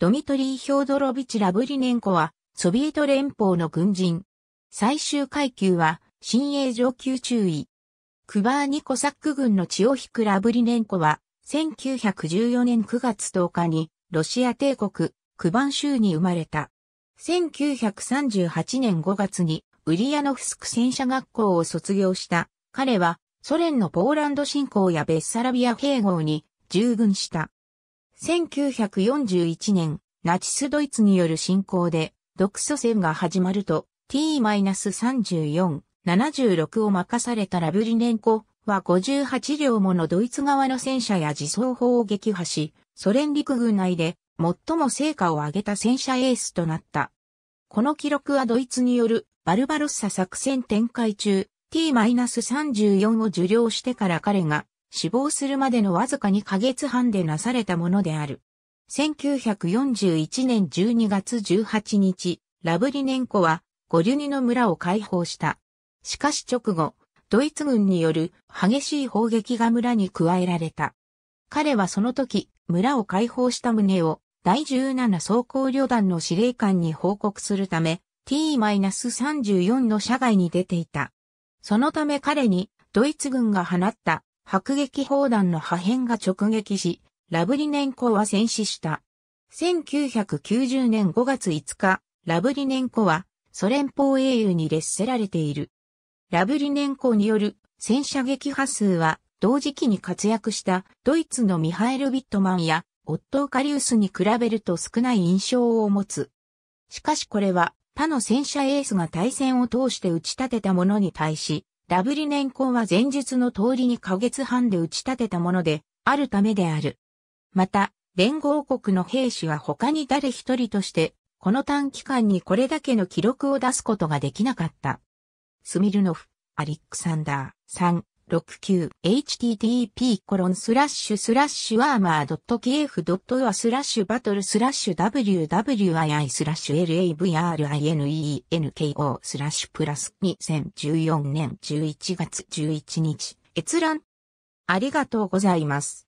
ドミトリー・ヒョードロビチ・ラブリネンコは、ソビエト連邦の軍人。最終階級は、新鋭上級中尉。クバーニコサック軍の血を引くラブリネンコは、1914年9月10日に、ロシア帝国、クバン州に生まれた。1938年5月に、ウリアノフスク戦車学校を卒業した。彼は、ソ連のポーランド侵攻やベッサラビア併合に従軍した。1941年、ナチスドイツによる侵攻で、独ソ戦が始まると、T-34、76を任されたラブリネンコは58両ものドイツ側の戦車や自走砲を撃破し、ソ連陸軍内で最も成果を上げた戦車エースとなった。この記録はドイツによるバルバロッサ作戦展開中 T-34 を受領してから彼が死亡するまでのわずか2ヶ月半でなされたものである。1941年12月18日、ラブリネンコはゴリュニの村を解放した。しかし直後、ドイツ軍による激しい砲撃が村に加えられた。彼はその時、村を解放した旨を第17装甲旅団の司令官に報告するため、T-34 の社外に出ていた。そのため彼にドイツ軍が放った迫撃砲弾の破片が直撃し、ラブリネンコは戦死した。1990年5月5日、ラブリネンコはソ連邦英雄に列せられている。ラブリネンコによる戦車撃破数は同時期に活躍したドイツのミハエル・ビットマンやオットー・カリウスに比べると少ない印象を持つ。しかしこれは他の戦車エースが対戦を通して打ち立てたものに対し、ラブリ年功は前述の通りに花月半で打ち立てたもので、あるためである。また、連合国の兵士は他に誰一人として、この短期間にこれだけの記録を出すことができなかった。スミルノフ、アリックサンダー、さん、69http コロンスラッシュスラッシュアーマードット .kf.ua スラッシュバトルスラッシュ wwii スラッシュ lavrinenko スラッシュプラス2014年11月11日閲覧ありがとうございます。